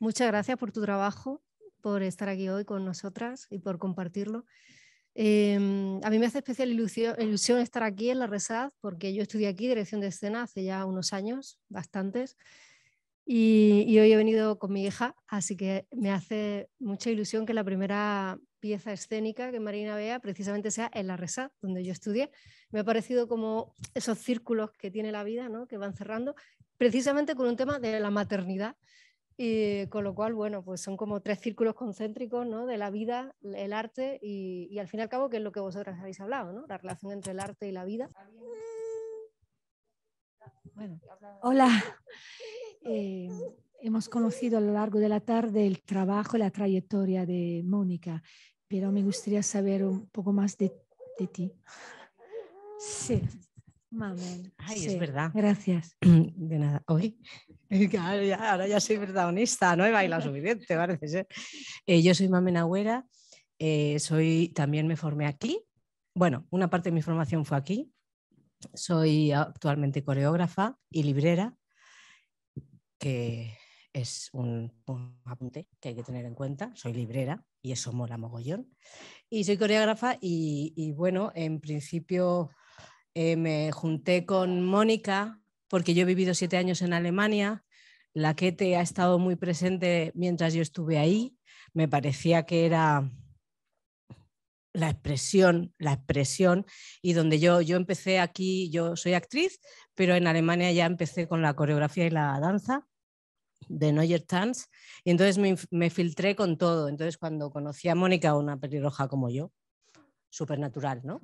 Muchas gracias por tu trabajo, por estar aquí hoy con nosotras y por compartirlo. Em, a mí me hace especial ilusión, estar aquí en la Resad, porque yo estudié aquí dirección de escena hace ya unos años, bastantes, y, hoy he venido con mi hija, así que me hace mucha ilusión que la primera pieza escénica que Marina vea precisamente sea en la Resad, donde yo estudié. Me ha parecido como esos círculos que tiene la vida, ¿no? que van cerrando, precisamente con un tema de la maternidad, y con lo cual, bueno, pues son como tres círculos concéntricos ¿no? de la vida, el arte y, al fin y al cabo, que es lo que vosotras habéis hablado, ¿no? La relación entre el arte y la vida. hola. Eh, hemos conocido a lo largo de la tarde el trabajo y la trayectoria de Mónica, pero me gustaría saber un poco más de, de ti. Sí. Mamen. Ay, es verdad. Gracias. De nada. Hoy, ahora ya soy protagonista, no he bailado suficiente, parece ser. Eh, yo soy Mamen Agüera, eh, soy, también me formé aquí. Bueno, una parte de mi formación fue aquí. Soy actualmente coreógrafa y librera, que es un, apunte que hay que tener en cuenta. Soy librera y eso mola mogollón. Y soy coreógrafa y bueno, en principio eh, me junté con Mónica porque yo he vivido siete años en Alemania, la que te ha estado muy presente mientras yo estuve ahí, me parecía que era la expresión, la expresión, y donde yo, yo empecé aquí, yo soy actriz, pero en Alemania ya empecé con la coreografía y la danza de Neuer Tanz, y entonces me, me filtré con todo. Entonces cuando conocí a Mónica, una pelirroja como yo, supernatural, ¿no?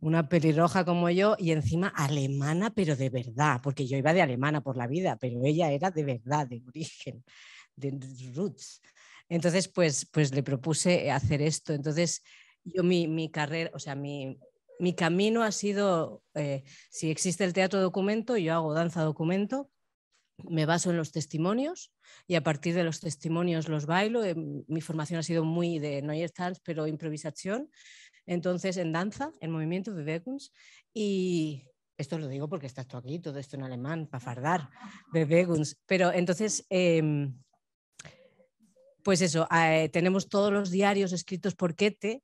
Una pelirroja como yo y encima alemana, pero de verdad, porque yo iba de alemana por la vida, pero ella era de verdad, de origen, de roots. Entonces, pues, pues le propuse hacer esto. Entonces, yo mi, mi carrera, o sea, mi, camino ha sido, eh, si existe el teatro documento, yo hago danza documento, me baso en los testimonios y a partir de los testimonios los bailo. Eh, mi formación ha sido muy de no Tanz, pero improvisación. Entonces, en danza, en movimiento, Bewegungs, y esto lo digo porque estás tú aquí, todo esto en alemán, para fardar, Bewegungs, pero entonces... Em, pues eso, eh, tenemos todos los diarios escritos por Kete,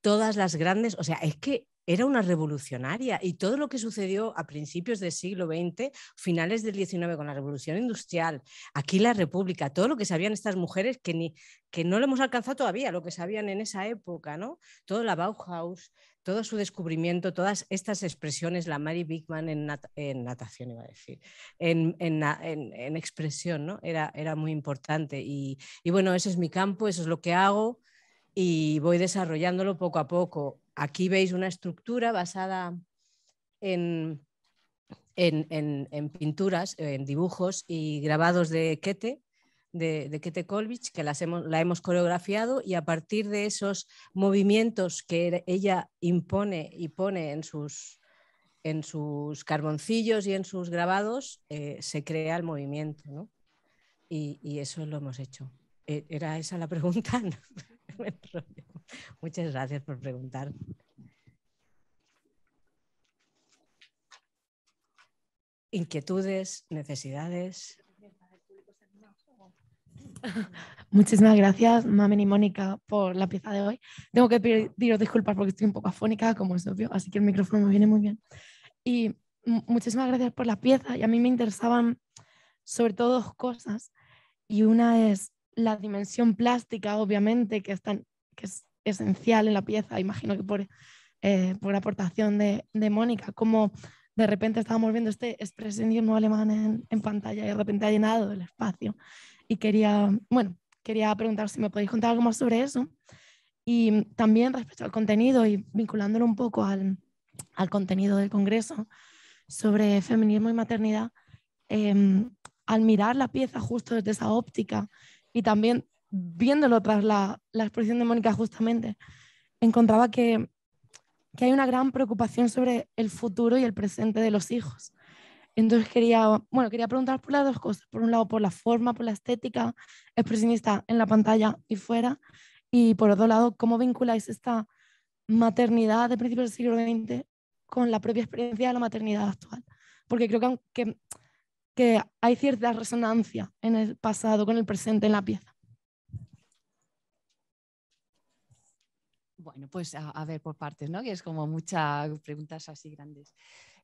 todas las grandes, o sea, es que era una revolucionaria y todo lo que sucedió a principios del siglo XX, finales del XIX con la revolución industrial, aquí la República, todo lo que sabían estas mujeres que, que no lo hemos alcanzado todavía, lo que sabían en esa época, ¿no? Todo la Bauhaus, todo su descubrimiento, todas estas expresiones, la Mary Bigman en, en natación, iba a decir, en, expresión, ¿no? Era, era muy importante. Y, y bueno, ese es mi campo, eso es lo que hago y voy desarrollándolo poco a poco. Aquí veis una estructura basada en, pinturas, en dibujos y grabados de Kete, de, Kete Kolbich, que las hemos, la hemos coreografiado y a partir de esos movimientos que ella impone y pone en sus, en sus carboncillos y en sus grabados, eh, se crea el movimiento. ¿no? Y, y, eso lo hemos hecho. Eh, ¿Era esa la pregunta? Muchas gracias por preguntar. Inquietudes, necesidades. Muchísimas gracias, Mamen y Mónica, por la pieza de hoy. Tengo que pedir disculpas porque estoy un poco afónica, como es obvio, así que el micrófono me viene muy bien. Y muchísimas gracias por la pieza. Y a mí me interesaban sobre todo dos cosas. Y una es la dimensión plástica, obviamente, que es, que es esencial en la pieza, imagino que por, eh, por aportación de, de Mónica, como de repente estábamos viendo este expresionismo alemán en, pantalla y de repente ha llenado el espacio. Y quería, bueno, quería preguntar si me podéis contar algo más sobre eso. Y también respecto al contenido y vinculándolo un poco al, al contenido del Congreso sobre feminismo y maternidad, em, al mirar la pieza justo desde esa óptica y también viéndolo tras la, la exposición de Mónica justamente, encontraba que, hay una gran preocupación sobre el futuro y el presente de los hijos. Entonces quería, bueno, quería preguntar por las dos cosas. Por un lado, por la forma, por la estética expresionista en la pantalla y fuera. Y por otro lado, ¿cómo vinculáis esta maternidad de principios del siglo XX con la propia experiencia de la maternidad actual? Porque creo que que hay cierta resonancia en el pasado con el presente en la pieza. Bueno, pues a, ver por partes, ¿no? Que es como muchas preguntas así grandes.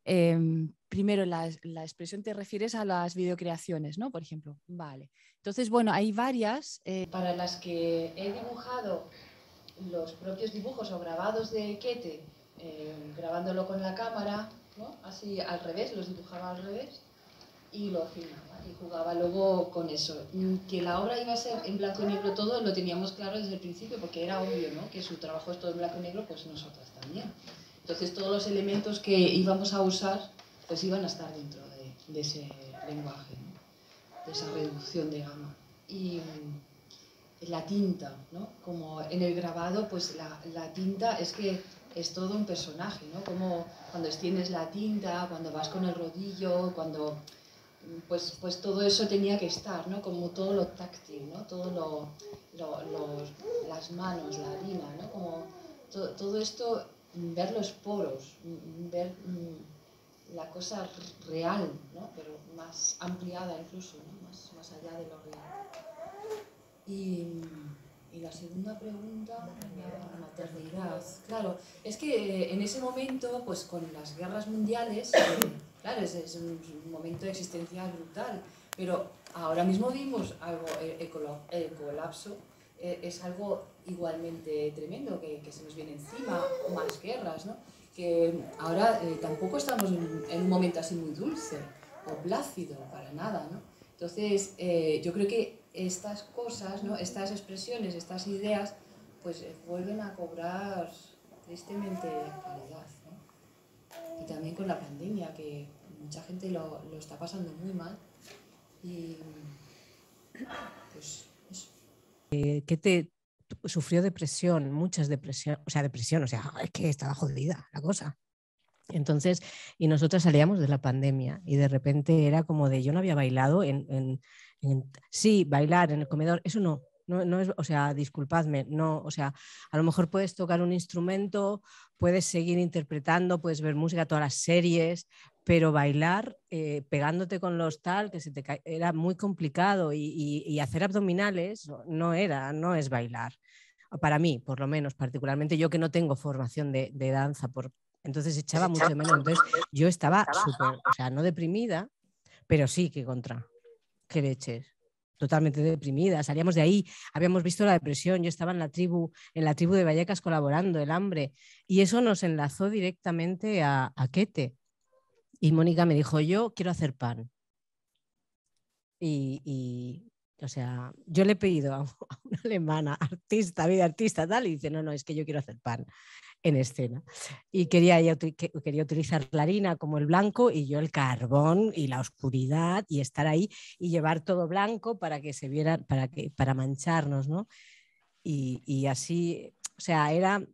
Em, primero, la, expresión te refieres a las videocreaciones, ¿no? Por ejemplo. Vale. Entonces, bueno, hay varias. Eh, para las que he dibujado los propios dibujos o grabados de Kete, eh, grabándolo con la cámara, Así al revés, los dibujaba al revés y lo afinaba y jugaba luego con eso. Que la obra iba a ser en blanco y negro todo lo teníamos claro desde el principio porque era obvio ¿no? que su trabajo es todo en blanco y negro, pues nosotras también. Entonces todos los elementos que íbamos a usar pues iban a estar dentro de, ese lenguaje, ¿no? de esa reducción de gama. Y mm, la tinta, ¿no? Como en el grabado, pues la, la tinta es que es todo un personaje, ¿no? Como cuando extiendes la tinta, cuando vas con el rodillo, cuando pues, pues todo eso tenía que estar, Como todo lo táctil, ¿no? Todo lo, las manos, la harina, ¿no? Como todo esto, ver los poros, ver mm, la cosa real, ¿no? Pero más ampliada incluso, Más, allá de lo real. Y... la segunda pregunta, la maternidad. Claro, es que eh, en ese momento, pues con las guerras mundiales, es, un, momento de existencia brutal, pero ahora mismo vimos algo, el, colapso eh, es algo igualmente tremendo que, se nos viene encima, más guerras, que ahora eh, tampoco estamos en, un momento así muy dulce o plácido, para nada. Entonces, eh, yo creo que estas cosas, ¿no? estas expresiones, estas ideas, pues vuelven a cobrar tristemente calidad. ¿no? Y también con la pandemia, que mucha gente lo, está pasando muy mal. Y pues eso. Eh, ¿Qué te sufrió depresión, muchas depresiones, o sea, depresión, o sea, es que estaba jodida la cosa. Entonces, y nosotras salíamos de la pandemia y de repente era como de yo no había bailado en sí, bailar en el comedor, eso no, no, no es, o sea, disculpadme, no, o sea, a lo mejor puedes tocar un instrumento, puedes seguir interpretando, puedes ver música, todas las series, pero bailar eh, pegándote con los tal, que se te era muy complicado y, hacer abdominales no era, no es bailar. Para mí, por lo menos, particularmente yo que no tengo formación de, danza, por, entonces echaba mucho menos. Entonces yo estaba súper, o sea, no deprimida, pero sí que contra. Que leches totalmente deprimida, salíamos de ahí, habíamos visto la depresión, yo estaba en la tribu, en la tribu de Vallecas colaborando, el hambre, y eso nos enlazó directamente a, Kete Y Mónica me dijo, yo quiero hacer pan. Y, o sea, yo le he pedido a una alemana, artista, vida artista, tal, y dice, no, no, es que yo quiero hacer pan en escena. Y quería, quería utilizar la harina como el blanco y yo el carbón y la oscuridad y estar ahí y llevar todo blanco para que se viera, para, que, para mancharnos, ¿no? Y, así, o sea, era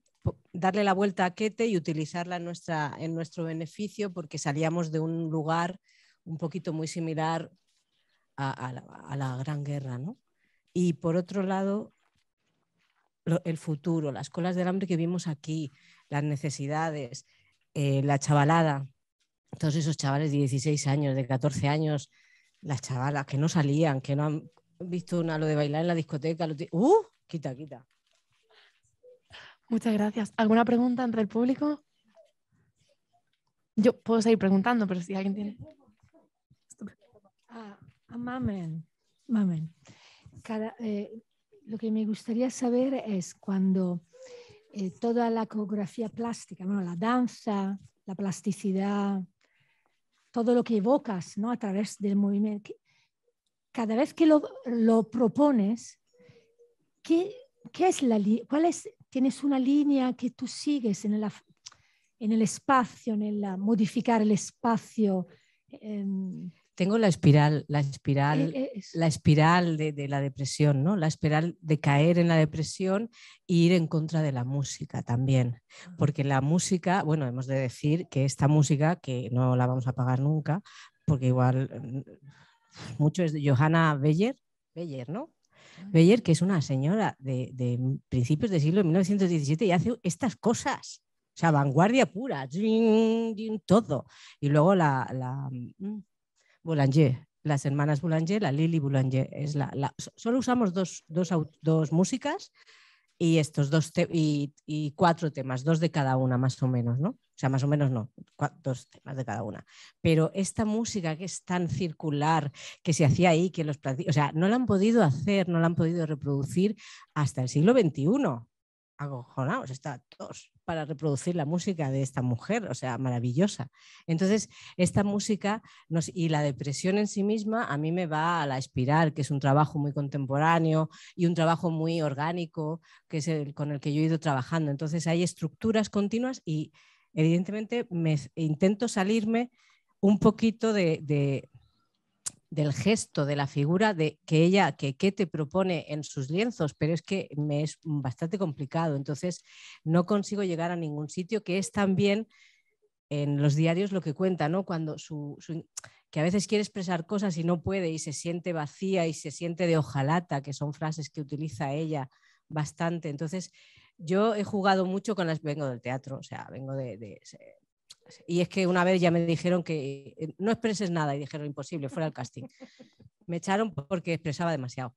darle la vuelta a Kete y utilizarla en, nuestra, en nuestro beneficio porque salíamos de un lugar un poquito muy similar a, la, a la Gran Guerra, ¿no? Y por otro lado, el futuro, las colas del hambre que vimos aquí, las necesidades, eh, la chavalada, todos esos chavales de 16 años, de 14 años, las chavalas que no salían, que no han visto una lo de bailar en la discoteca. ¡Uh! Quita, quita. Muchas gracias. ¿Alguna pregunta entre el público? Yo puedo seguir preguntando, pero si alguien tiene. Ah, mamen, mamen. Eh, lo que me gustaría saber es cuando eh, toda la coreografía plástica, la danza, la plasticidad, todo lo que evocas ¿no? a través del movimiento, cada vez que lo, propones, ¿qué, es la, cuál es, ¿tienes una línea que tú sigues en, en el espacio, en el modificar el espacio? Em, tengo la espiral, la espiral, e, e, la espiral de, la depresión, ¿no? La espiral de caer en la depresión e ir en contra de la música también. Ah. Porque la música, bueno, hemos de decir que esta música, que no la vamos a pagar nunca, porque igual mm, mucho es de Johanna Beyer, Beyer, ¿no? Ah, Beyer, que es una señora de, principios del siglo 1917 y hace estas cosas. O sea, vanguardia pura, todo. Y luego la, mm, Boulanger, las hermanas Boulanger, la Lili Boulanger. Es la, solo usamos dos, dos, músicas y estos dos y, y, cuatro temas, dos de cada una más o menos, ¿no? O sea, más o menos no, dos temas de cada una. Pero esta música que es tan circular, que se hacía ahí, que los o sea, no la han podido hacer, no la han podido reproducir hasta el siglo XXI acojonados, está todos para reproducir la música de esta mujer, o sea, maravillosa. Entonces, esta música y la depresión en sí misma a mí me va a la espiral, que es un trabajo muy contemporáneo y un trabajo muy orgánico, que es el con el que yo he ido trabajando. Entonces, hay estructuras continuas y evidentemente me intento salirme un poquito de, del gesto, de la figura de que ella, que, qué te propone en sus lienzos, pero es que me es bastante complicado, entonces no consigo llegar a ningún sitio, que es también en los diarios lo que cuenta, ¿no? Cuando su, que a veces quiere expresar cosas y no puede y se siente vacía y se siente de ojalata, que son frases que utiliza ella bastante, entonces yo he jugado mucho con las, vengo del teatro, o sea, vengo de y es que una vez ya me dijeron que eh, no expreses nada y dijeron imposible, fuera el casting. Me echaron porque expresaba demasiado.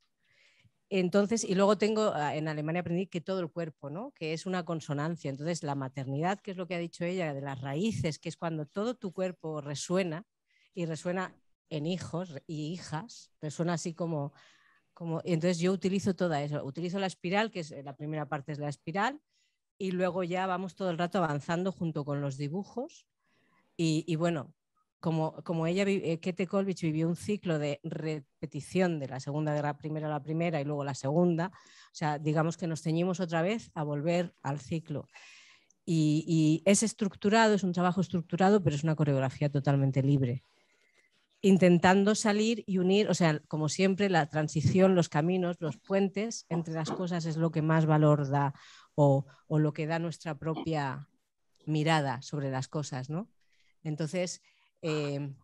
Entonces, y luego tengo, ah, en Alemania aprendí que todo el cuerpo, ¿no? Que es una consonancia. Entonces, la maternidad, que es lo que ha dicho ella, de las raíces, que es cuando todo tu cuerpo resuena y resuena en hijos y hijas, resuena así como, como... Entonces, yo utilizo toda eso. Utilizo la espiral, que es eh, la primera parte es la espiral, y luego ya vamos todo el rato avanzando junto con los dibujos. Y, bueno, como, ella, eh, Kete Kolbich vivió un ciclo de repetición de la segunda de la primera a la primera y luego la segunda, o sea, digamos que nos ceñimos otra vez a volver al ciclo. y es estructurado, es un trabajo estructurado, pero es una coreografía totalmente libre intentando salir y unir, o sea, como siempre, la transición, los caminos, los puentes entre las cosas es lo que más valor da o, lo que da nuestra propia mirada sobre las cosas, ¿no? Entonces, eh,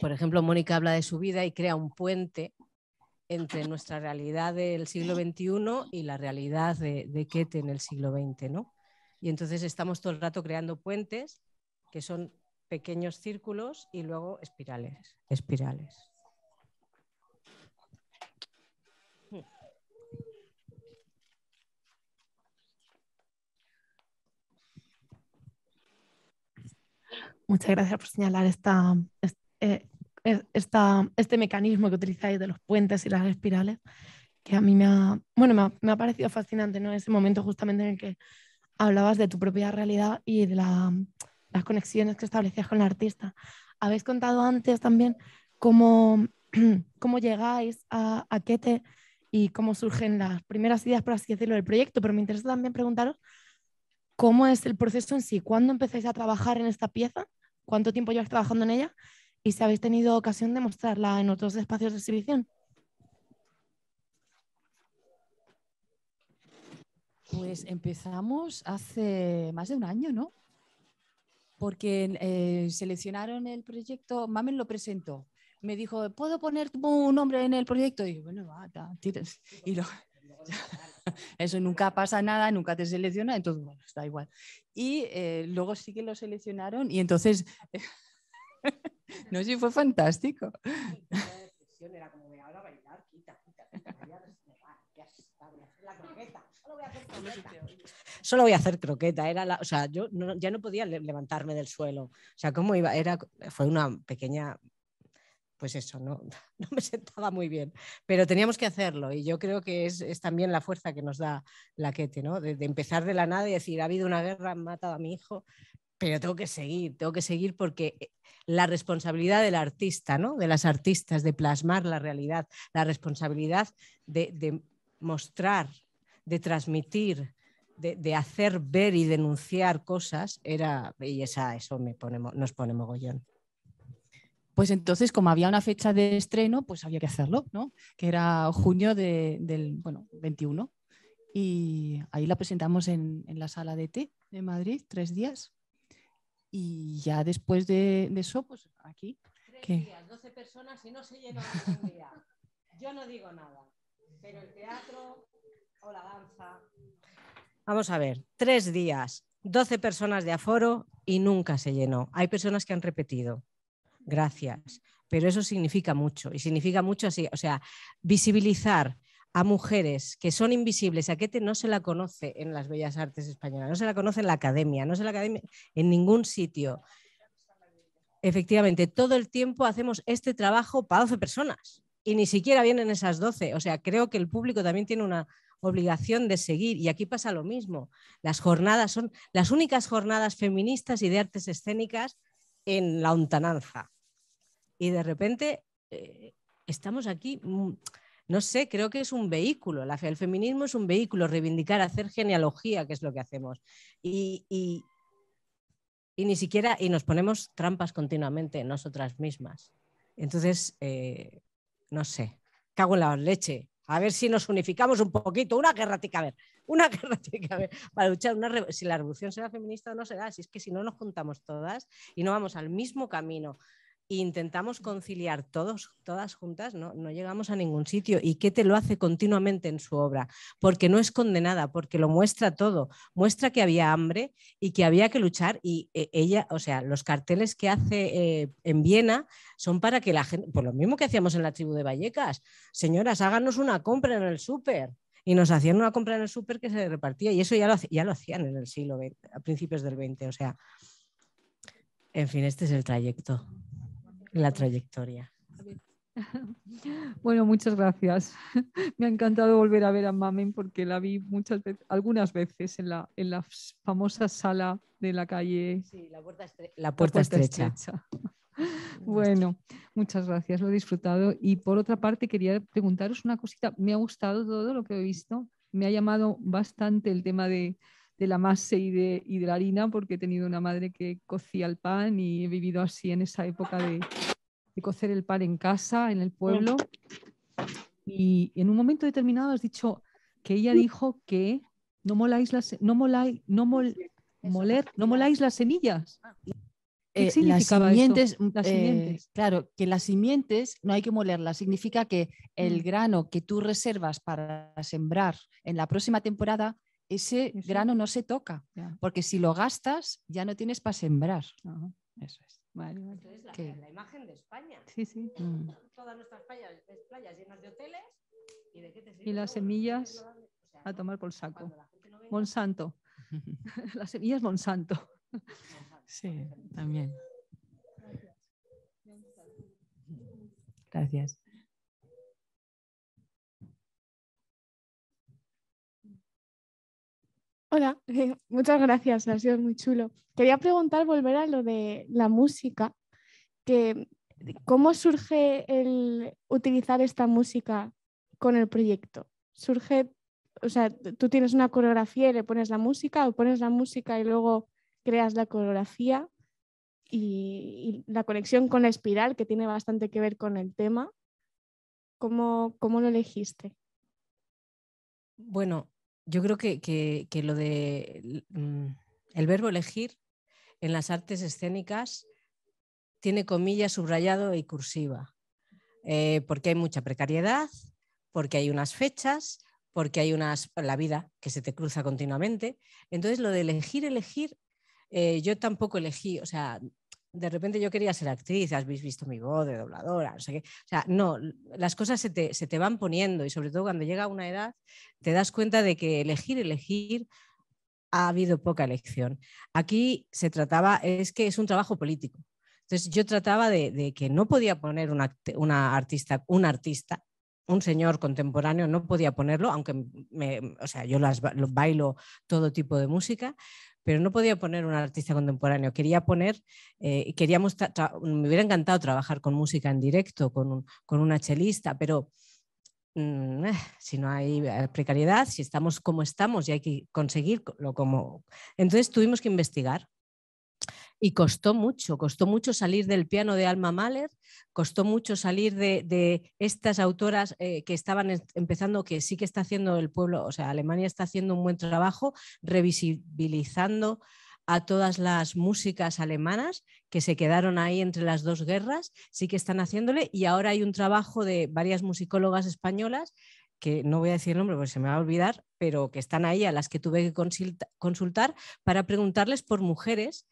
por ejemplo, Mónica habla de su vida y crea un puente entre nuestra realidad del siglo XXI y la realidad de, de Kete en el siglo XX, ¿no? Y entonces estamos todo el rato creando puentes que son pequeños círculos y luego espirales, espirales. Muchas gracias por señalar eh, esta, este, mecanismo que utilizáis de los puentes y las espirales, que a mí me ha, bueno, me ha, parecido fascinante, ¿no? Ese momento justamente en el que hablabas de tu propia realidad y de la, las conexiones que establecías con el artista. Habéis contado antes también cómo, cómo llegáis a, a Kete y cómo surgen las primeras ideas, por así decirlo, del proyecto, pero me interesa también preguntaros cómo es el proceso en sí, cuándo empezáis a trabajar en esta pieza, cuánto tiempo lleváis trabajando en ella y si habéis tenido ocasión de mostrarla en otros espacios de exhibición. Pues empezamos hace más de un año, ¿no? porque eh, seleccionaron el proyecto, Mamen lo presentó, me dijo, ¿puedo poner un nombre en el proyecto? Y yo, bueno, va, ta, Y eso nunca pasa nada, nunca te selecciona, entonces, bueno, está igual. Y eh, luego sí que lo seleccionaron y entonces, no sé fue fantástico. Era como, ahora bailar, la Solo voy a hacer croqueta. Era la, o yo ya no podía levantarme del suelo. O sea, cómo iba, era, fue una pequeña, pues eso, no, no me sentaba muy bien. Pero teníamos que hacerlo y yo creo que es, también la fuerza que nos da la Kete, ¿no? De, empezar de la nada y decir, ha habido una guerra, han matado a mi hijo, pero tengo que seguir, tengo que seguir porque eh, la responsabilidad del artista, ¿no? de las artistas, de plasmar la realidad, la responsabilidad de, de mostrar de transmitir, de, de, hacer ver y denunciar cosas, era, y esa, eso me ponemos nos pone mogollón. Pues entonces, como había una fecha de estreno, pues había que hacerlo, ¿no? Que era junio de, del bueno, 21. Y ahí la presentamos en, en la sala de té de Madrid, tres días. Y ya después de, eso, pues aquí. Tres que... 12 personas y no se llenó Yo no digo nada, pero el teatro Vamos a ver, tres días, 12 personas de aforo y nunca se llenó. Hay personas que han repetido. Gracias. Pero eso significa mucho. Y significa mucho así, o sea, visibilizar a mujeres que son invisibles, a que no se la conoce en las bellas artes españolas, no se la conoce en la academia, no se la academia en ningún sitio. Efectivamente, todo el tiempo hacemos este trabajo para 12 personas y ni siquiera vienen esas 12. O sea, creo que el público también tiene una obligación de seguir. Y aquí pasa lo mismo. Las jornadas son las únicas jornadas feministas y de artes escénicas en la ontananza. Y de repente eh, estamos aquí, mm, no sé, creo que es un vehículo. La, el feminismo es un vehículo, reivindicar, hacer genealogía, que es lo que hacemos. Y, y, ni siquiera, y nos ponemos trampas continuamente nosotras mismas. Entonces, eh, no sé, cago en la leche. A ver si nos unificamos un poquito. Una guerra tiene que una guerra que para luchar. Una si la revolución será feminista o no será, si es que si no nos juntamos todas y no vamos al mismo camino intentamos conciliar todos, todas juntas, ¿no? llegamos a ningún sitio. ¿Y qué te lo hace continuamente en su obra? Porque no es condenada porque lo muestra todo. Muestra que había hambre y que había que luchar. Y eh, ella, o sea, los carteles que hace eh, en Viena son para que la gente, por lo mismo que hacíamos en la tribu de Vallecas, señoras, háganos una compra en el súper. Y nos hacían una compra en el súper que se repartía. Y eso ya lo, ya lo hacían en el siglo XX, a principios del XX. O sea, en fin, este es el trayecto la trayectoria. Bueno, muchas gracias. Me ha encantado volver a ver a Mamen porque la vi muchas veces, algunas veces en la, en la famosa sala de la calle. la puerta, estrecha. Bueno, muchas gracias, lo he disfrutado. Y por otra parte, quería preguntaros una cosita. Me ha gustado todo lo que he visto. Me ha llamado bastante el tema de, de la masa y de, y la harina, porque he tenido una madre que cocía el pan y he vivido así en esa época de, cocer el pan en casa, en el pueblo. Mm. Y en un momento determinado has dicho que ella mm. dijo que no moláis las, no no moler, no moláis las semillas. Ah. ¿Qué eh, significaba eso? Mm, las eh, Claro, que las simientes no hay que molerlas. Significa que el grano que tú reservas para sembrar en la próxima temporada ese grano no se toca, porque si lo gastas ya no tienes para sembrar. Eso es. Vale, la, imagen de España. Sí, sí. Mm. Todas nuestras playas, llenas de hoteles. ¿Y, de qué te sirve? ¿Y las semillas a tomar por saco. Monsanto. las semillas Monsanto. Monsanto. Sí, también. Gracias. Gracias. Hola, muchas gracias, ha sido muy chulo. Quería preguntar, volver a lo de la música, que ¿cómo surge el utilizar esta música con el proyecto? ¿Surge, o sea, tú tienes una coreografía y le pones la música o pones la música y luego creas la coreografía y, la conexión con la espiral que tiene bastante que ver con el tema? ¿Cómo, cómo lo elegiste? Bueno, yo creo que, lo de mm, el, verbo elegir en las artes escénicas tiene comillas subrayado y cursiva, eh, porque hay mucha precariedad, porque hay unas fechas, porque hay unas la vida que se te cruza continuamente. Entonces, lo de elegir, elegir, eh, yo tampoco elegí, o sea, de repente yo quería ser actriz, habéis visto mi voz de dobladora, O sea, no, las cosas se te, van poniendo y sobre todo cuando llega una edad te das cuenta de que elegir, elegir, ha habido poca elección. Aquí se trataba, es que es un trabajo político. Entonces yo trataba de, que no podía poner una, artista, un artista, un señor contemporáneo, no podía ponerlo, aunque o sea, yo las, bailo todo tipo de música, pero no podía poner un artista contemporáneo. Quería poner, eh, queríamos me hubiera encantado trabajar con música en directo, con, una chelista, pero mm, eh, si no hay eh, precariedad, si estamos como estamos y hay que conseguirlo como... Entonces tuvimos que investigar y costó mucho, costó mucho salir del piano de Alma Mahler, costó mucho salir de, estas autoras eh, que estaban empezando, que sí que está haciendo el pueblo, o sea, Alemania está haciendo un buen trabajo revisibilizando a todas las músicas alemanas que se quedaron ahí entre las dos guerras, sí que están haciéndole y ahora hay un trabajo de varias musicólogas españolas que no voy a decir el nombre porque se me va a olvidar, pero que están ahí, a las que tuve que consultar para preguntarles por mujeres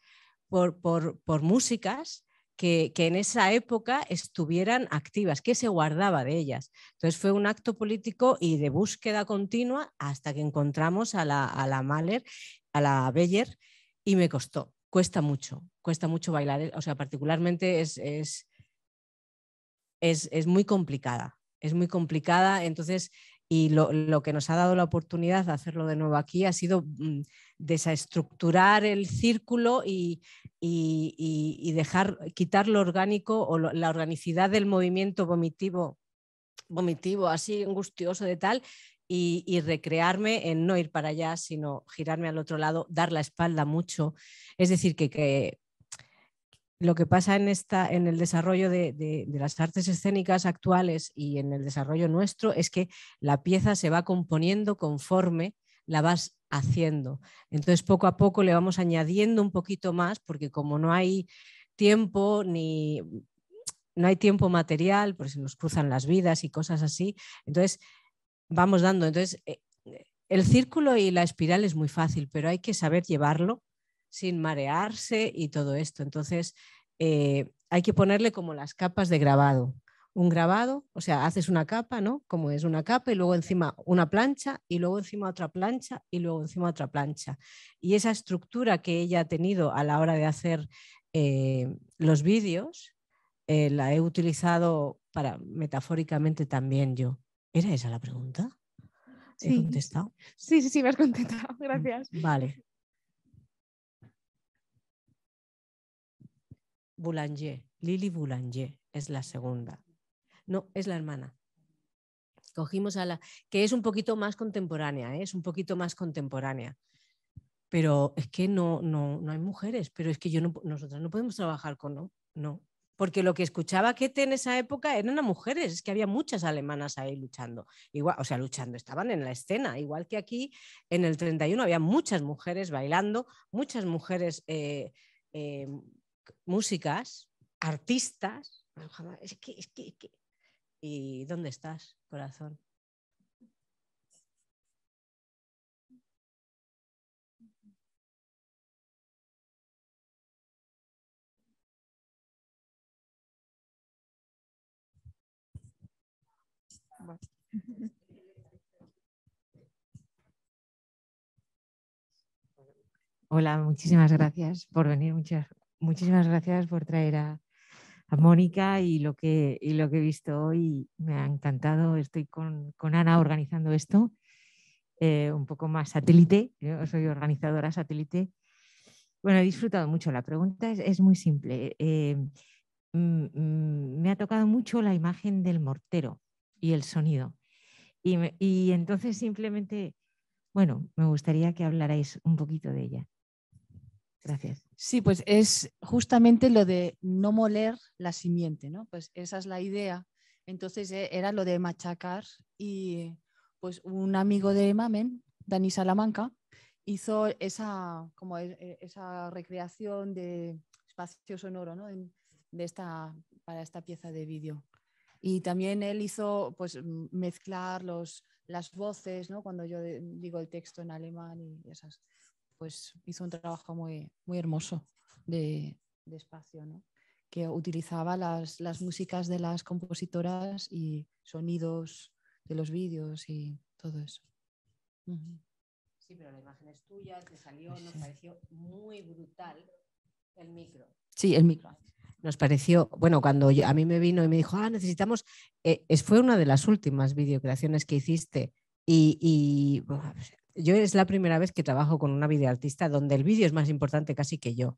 por, músicas que, en esa época estuvieran activas, que se guardaba de ellas. Entonces fue un acto político y de búsqueda continua hasta que encontramos a la, a Mahler, a la Beyer y me costó, cuesta mucho, cuesta mucho bailar, eh, o sea, particularmente es, es, es muy complicada, es muy complicada, entonces y lo, que nos ha dado la oportunidad de hacerlo de nuevo aquí ha sido mm, desestructurar el círculo y, dejar, quitar lo orgánico o la organicidad del movimiento vomitivo, vomitivo, así angustioso de tal, y, recrearme en no ir para allá, sino girarme al otro lado, dar la espalda mucho. Es decir, que lo que pasa en, esta, en el desarrollo de, las artes escénicas actuales y en el desarrollo nuestro es que la pieza se va componiendo conforme la vas haciendo. Entonces, poco a poco le vamos añadiendo un poquito más, porque como no hay tiempo ni no hay tiempo material, por pues si nos cruzan las vidas y cosas así. Entonces, vamos dando. Entonces, eh, el círculo y la espiral es muy fácil, pero hay que saber llevarlo sin marearse y todo esto. Entonces, eh, hay que ponerle como las capas de grabado. Un grabado, o sea, haces una capa, ¿no? Como es una capa y luego encima una plancha y luego encima otra plancha y luego encima otra plancha. Y esa estructura que ella ha tenido a la hora de hacer eh, los vídeos, eh, la he utilizado para metafóricamente también yo. ¿Era esa la pregunta? sí. contestado? Sí, sí, sí, me has contestado. Mm, Gracias. Vale. Boulanger, Lili Boulanger es la segunda. No, es la hermana. Cogimos a la que es un poquito más contemporánea, ¿eh? es un poquito más contemporánea. Pero es que no, no, no hay mujeres, pero es que yo nosotras no podemos trabajar con no, no. Porque lo que escuchaba Kete en esa época eran las mujeres, es que había muchas alemanas ahí luchando. Igual, o sea, luchando, estaban en la escena, igual que aquí en el 31 había muchas mujeres bailando, muchas mujeres eh, eh, músicas, artistas. Es que, es que, ¿Y dónde estás, corazón? Hola, muchísimas gracias por venir. Muchas muchísimas gracias por traer a, Mónica y lo, que, lo que he visto hoy. Me ha encantado. Estoy con, Ana organizando esto, eh, un poco más satélite. Yo soy organizadora satélite. Bueno, he disfrutado mucho. La pregunta es, muy simple. Eh, mm, mm, me ha tocado mucho la imagen del mortero y el sonido. Y, y entonces simplemente, bueno, me gustaría que hablarais un poquito de ella. Gracias. Sí, pues es justamente lo de no moler la simiente, ¿no? Pues esa es la idea. Entonces eh, era lo de machacar y pues un amigo de Mamen, Dani Salamanca, hizo esa, como e, e, esa recreación de espacio sonoro ¿no? de para esta pieza de vídeo. Y también él hizo pues, mezclar las voces, ¿no? cuando yo eh, digo el texto en alemán y esas pues hizo un trabajo muy, muy hermoso de, espacio, que utilizaba las, músicas de las compositoras y sonidos de los vídeos y todo eso. Sí, pero la imagen es tuya, te salió, pues nos pareció muy brutal el micro. Sí, el micro. Nos pareció, bueno, cuando a mí me vino y me dijo, ah, necesitamos, eh, fue una de las últimas videocreaciones que hiciste y, yo es la primera vez que trabajo con una videoartista donde el vídeo es más importante casi que yo.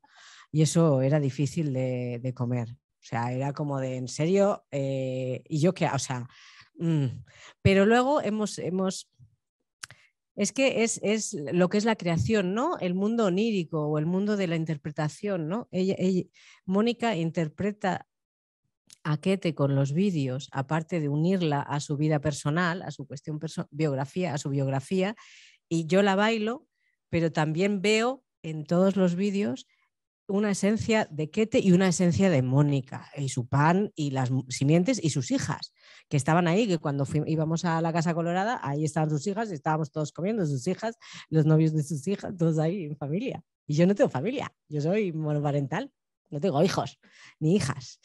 Y eso era difícil de, comer. O sea, era como de en serio, eh, y yo que, o sea, mm. pero luego hemos, hemos es que es, es, lo que es la creación, ¿no? El mundo onírico o el mundo de la interpretación, ¿no? Mónica interpreta a Kete con los vídeos, aparte de unirla a su vida personal, a su cuestión biografía, a su biografía, y yo la bailo, pero también veo en todos los vídeos una esencia de Kete y una esencia de Mónica, y su pan y las simientes y sus hijas, que estaban ahí, que cuando íbamos a la Casa Colorada, ahí estaban sus hijas, y estábamos todos comiendo sus hijas, los novios de sus hijas, todos ahí en familia. Y yo no tengo familia, yo soy monoparental, no tengo hijos ni hijas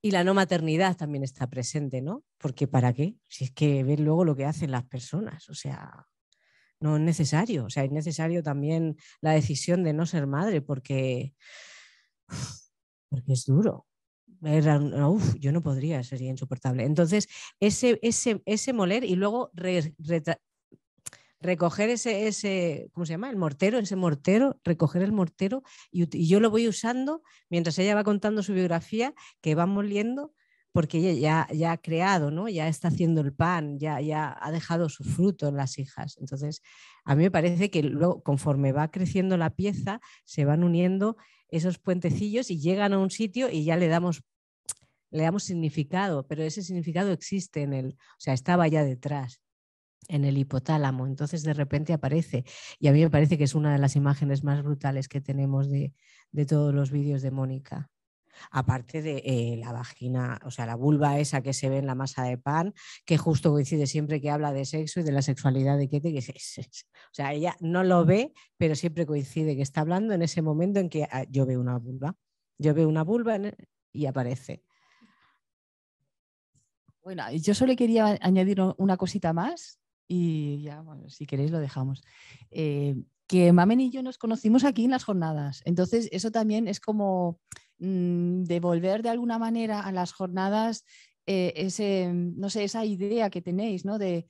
y la no maternidad también está presente, ¿no? Porque ¿para qué? Si es que ver luego lo que hacen las personas, o sea, no es necesario, o sea, es necesario también la decisión de no ser madre porque, porque es duro. yo no podría, sería insoportable. Entonces, ese, ese, ese moler y luego recoger ese, ¿cómo se llama? El mortero, ese mortero, recoger el mortero y, yo lo voy usando mientras ella va contando su biografía, que va moliendo porque ella ya, ha creado, ¿no? ya está haciendo el pan, ya, ya ha dejado su fruto en las hijas. Entonces, a mí me parece que luego, conforme va creciendo la pieza, se van uniendo esos puentecillos y llegan a un sitio y ya le damos, le damos significado, pero ese significado existe en él, o sea, estaba ya detrás en el hipotálamo. Entonces de repente aparece. Y a mí me parece que es una de las imágenes más brutales que tenemos de, todos los vídeos de Mónica. Aparte de eh, la vagina, o sea, la vulva esa que se ve en la masa de pan, que justo coincide siempre que habla de sexo y de la sexualidad de Kete, que es, o sea, ella no lo ve, pero siempre coincide que está hablando en ese momento en que ah, yo veo una vulva. Yo veo una vulva e, y aparece. Bueno, yo solo quería añadir una cosita más y ya, bueno, si queréis lo dejamos. Eh, que Mamen y yo nos conocimos aquí en las jornadas. Entonces, eso también es como mm, devolver de alguna manera a las jornadas eh, ese, mm, no sé, esa idea que tenéis, ¿no? De,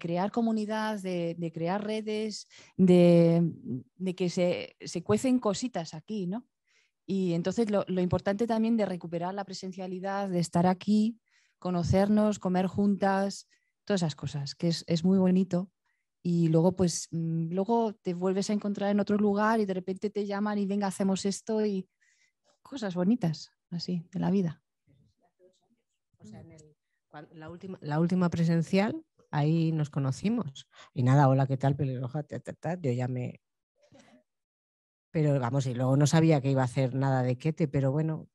crear comunidad, de, crear redes, mm, de, que se, se, cuecen cositas aquí, ¿no? Y entonces lo, lo, importante también de recuperar la presencialidad, de estar aquí, conocernos, comer juntas, todas esas cosas, que es, muy bonito. Y luego, pues, mm, luego te vuelves a encontrar en otro lugar y de repente te llaman y venga, hacemos esto y cosas bonitas, así, de la vida. la, última, la última presencial, ahí nos conocimos. Y nada, hola, ¿qué tal? yo ya me... Pero vamos, y luego no sabía que iba a hacer nada de Kete, pero bueno,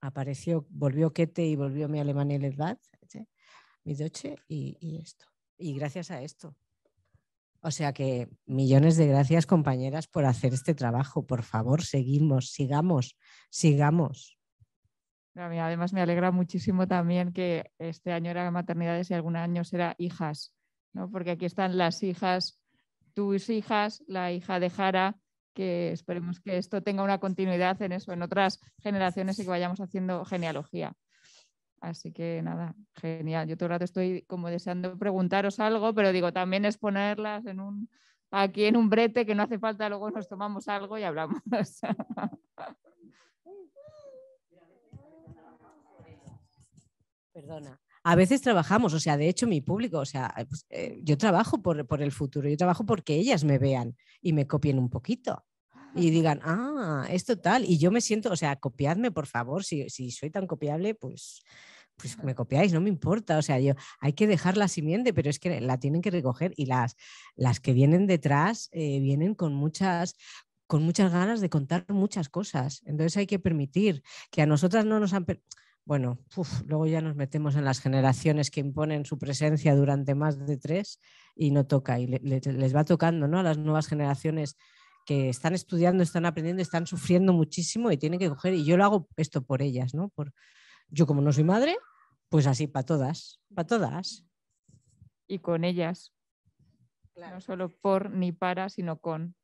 apareció, volvió Kete y volvió mi alemán el edad mi Doche y, esto. Y gracias a esto. O sea que millones de gracias, compañeras, por hacer este trabajo. Por favor, seguimos, sigamos, sigamos. además me alegra muchísimo también que este año era maternidades y algún año será hijas, Porque aquí están las hijas, tus hijas, la hija de Jara, que esperemos que esto tenga una continuidad en eso, en otras generaciones y que vayamos haciendo genealogía. Así que nada, genial. Yo todo el rato estoy como deseando preguntaros algo, pero digo, también es ponerlas en un, aquí en un brete que no hace falta, luego nos tomamos algo y hablamos. Perdona. A veces trabajamos, o sea, de hecho mi público, o sea, pues, eh, yo trabajo por el futuro, yo trabajo porque ellas me vean y me copien un poquito y digan, ah, es total y yo me siento, o sea, copiadme, por favor, si, si soy tan copiable, pues, pues me copiáis, no me importa, o sea, yo, hay que dejar la simiente, pero es que la tienen que recoger y las, las que vienen detrás eh, vienen con muchas, con muchas ganas de contar muchas cosas, entonces hay que permitir que a nosotras no nos han bueno, luego ya nos metemos en las generaciones que imponen su presencia durante más de tres y no toca, y les va tocando ¿no? a las nuevas generaciones están estudiando, están aprendiendo, están sufriendo muchísimo y tienen que coger, y yo lo hago esto por ellas, ¿no? Por, yo como no soy madre, pues así, para todas, para todas. Y con ellas. No solo por ni para, sino con.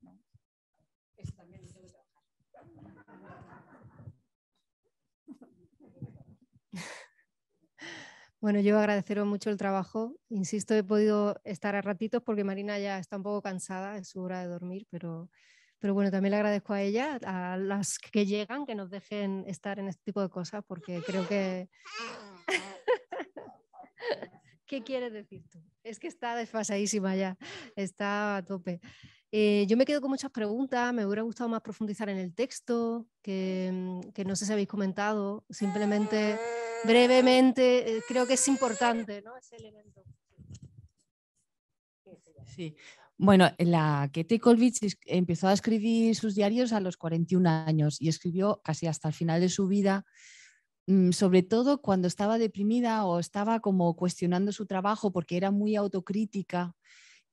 Bueno, yo agradeceros mucho el trabajo. Insisto, he podido estar a ratitos porque Marina ya está un poco cansada en su hora de dormir, pero pero bueno, también le agradezco a ella, a las que llegan, que nos dejen estar en este tipo de cosas, porque creo que... ¿Qué quieres decir tú? Es que está desfasadísima ya, está a tope. Eh, yo me quedo con muchas preguntas, me hubiera gustado más profundizar en el texto, que, mm, que no sé si habéis comentado, simplemente brevemente, eh, creo que es importante ¿no? ese elemento. Sí, bueno, la Kete Kolvich empezó a escribir sus diarios a los 41 años y escribió casi hasta el final de su vida, mm, sobre todo cuando estaba deprimida o estaba como cuestionando su trabajo porque era muy autocrítica.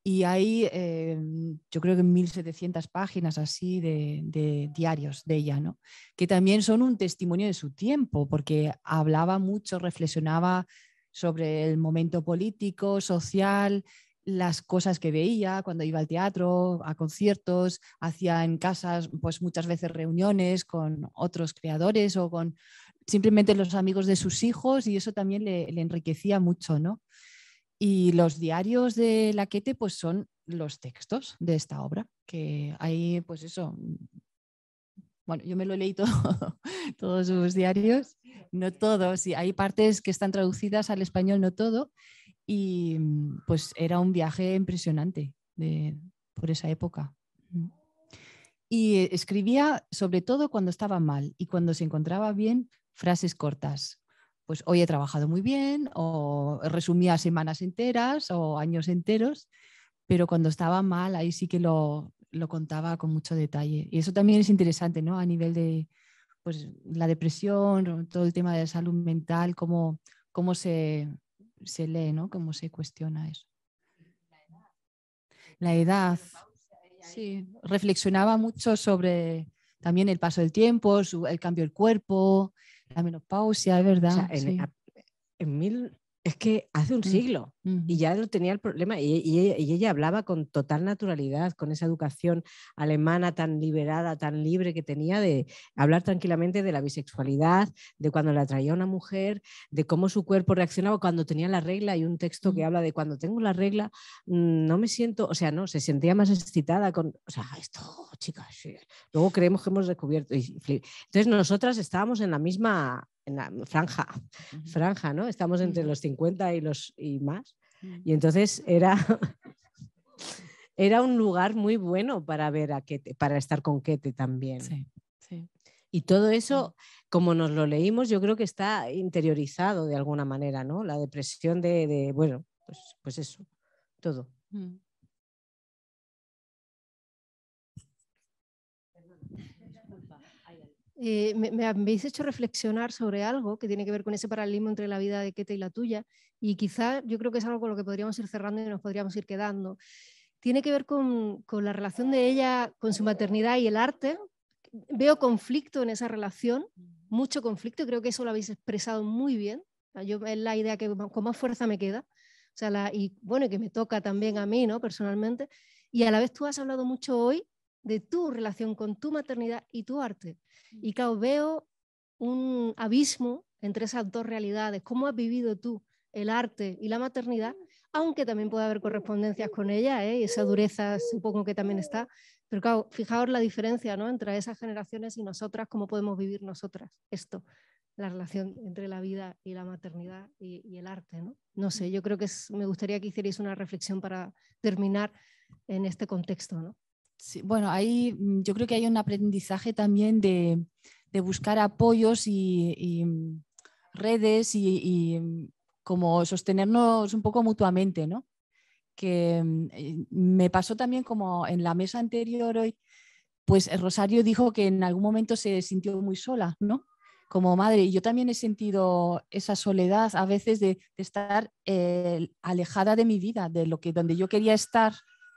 Y hay, eh, yo creo que 1.700 páginas así de, diarios de ella, ¿no? que también son un testimonio de su tiempo, porque hablaba mucho, reflexionaba sobre el momento político, social, las cosas que veía cuando iba al teatro, a conciertos, hacía en casas pues muchas veces reuniones con otros creadores o con simplemente los amigos de sus hijos y eso también le, enriquecía mucho, ¿no? Y los diarios de Laquete pues son los textos de esta obra, que hay pues eso, bueno, yo me lo leí todo, todos sus diarios, no todos, y hay partes que están traducidas al español, no todo, y mm, pues era un viaje impresionante de, por esa época. Y eh, escribía sobre todo cuando estaba mal y cuando se encontraba bien frases cortas. Pues hoy he trabajado muy bien o resumía semanas enteras o años enteros, pero cuando estaba mal ahí sí que lo, contaba con mucho detalle. Y eso también es interesante, ¿no? A nivel de pues, la depresión, todo el tema de la salud mental, cómo, cómo se, se lee, ¿no? Cómo se cuestiona eso. La edad. Sí, reflexionaba mucho sobre también el paso del tiempo, el cambio del cuerpo, la menopausia, es verdad. en, en, mil, es que hace un mm. siglo y ya no tenía el problema y, ella, hablaba con total naturalidad, con esa educación alemana tan liberada, tan libre que tenía de hablar tranquilamente de la bisexualidad, de cuando la traía una mujer, de cómo su cuerpo reaccionaba cuando tenía la regla. y un texto que mm. habla de cuando tengo la regla, mm, no me siento, o sea, no, se sentía más excitada con, o sea, esto, chicas, luego creemos que hemos descubierto. Entonces nosotras estábamos en la misma la franja, franja, ¿no? Estamos entre los 50 y los y más. Mm. Y entonces era, era un lugar muy bueno para ver a Kete, para estar con Kete también. Y todo eso, mm. como nos lo leímos, yo creo que está interiorizado de alguna manera, ¿no? La depresión de, bueno, pues, pues eso, todo. Mm. Eh, me, habéis hecho reflexionar sobre algo que tiene que ver con ese paralelismo entre la vida de Kete y la tuya, y quizá yo creo que es algo con lo que podríamos ir cerrando y nos podríamos ir quedando. Tiene que ver con, la relación de ella con su maternidad y el arte. Veo conflicto en esa relación, mucho conflicto, creo que eso lo habéis expresado muy bien. Yo, es la idea que con más fuerza me queda, o sea, y bueno, que me toca también a mí, ¿no? Personalmente. Y a la vez tú has hablado mucho hoy de tu relación con tu maternidad y tu arte. Mm. Y claro, veo un abismo entre esas dos realidades, cómo has vivido tú el arte y la maternidad, mm. aunque también puede haber correspondencias con ella, ¿eh? y esa dureza supongo que también está, pero claro, fijaos la diferencia ¿no? entre esas generaciones y nosotras, cómo podemos vivir nosotras esto, la relación entre la vida y la maternidad y, el arte. ¿no? no sé, mm. yo creo que me gustaría que hicierais una reflexión para terminar en este contexto. ¿no? bueno, ahí mm, yo creo que hay un aprendizaje también de, buscar apoyos y, mm, redes y, mm, como sostenernos un poco mutuamente, ¿no? Que eh, me pasó también como en la mesa anterior hoy, pues Rosario dijo que en algún momento se sintió muy sola, ¿no? Como madre, y yo también he sentido esa soledad a veces de, estar eh, alejada de mi vida, de lo que donde yo quería estar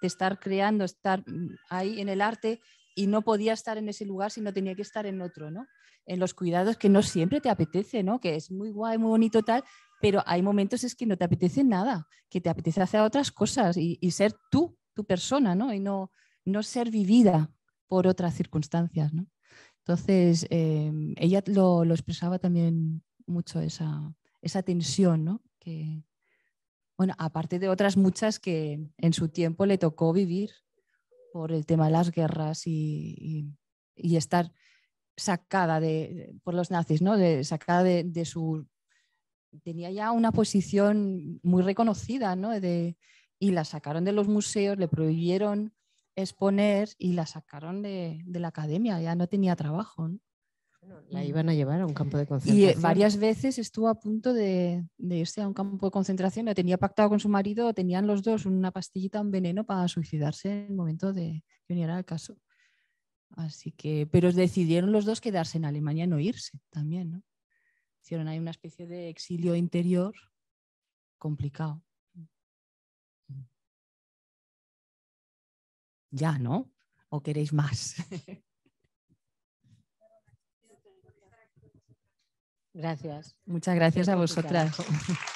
estar creando, estar mm, ahí en el arte y no podía estar en ese lugar si no tenía que estar en otro, ¿no? En los cuidados que no siempre te apetece, ¿no? Que es muy guay, muy bonito tal, pero hay momentos es que no te apetece nada, que te apetece hacer otras cosas y, ser tú, tu persona, ¿no? Y no, no ser vivida por otras circunstancias, ¿no? Entonces, em, ella lo, expresaba también mucho esa, esa tensión, Que, bueno, aparte de otras muchas que en su tiempo le tocó vivir por el tema de las guerras y, estar sacada de, por los nazis, ¿no? De, sacada de, su... Tenía ya una posición muy reconocida, ¿no? y la sacaron de los museos, le prohibieron exponer y la sacaron de, la academia, ya no tenía trabajo la mm. iban a llevar a un campo de eh, concentración. Y varias veces estuvo a punto de, irse a un campo de concentración. La tenía pactado con su marido, tenían los dos una pastillita, un veneno para suicidarse en el momento de que viniera el caso. Así que, pero decidieron los dos quedarse en Alemania y no irse también, ¿no? Hicieron ahí una especie de exilio interior complicado. Mm. Ya, ¿no? ¿O queréis más? Gracias. Muchas gracias, a vosotras.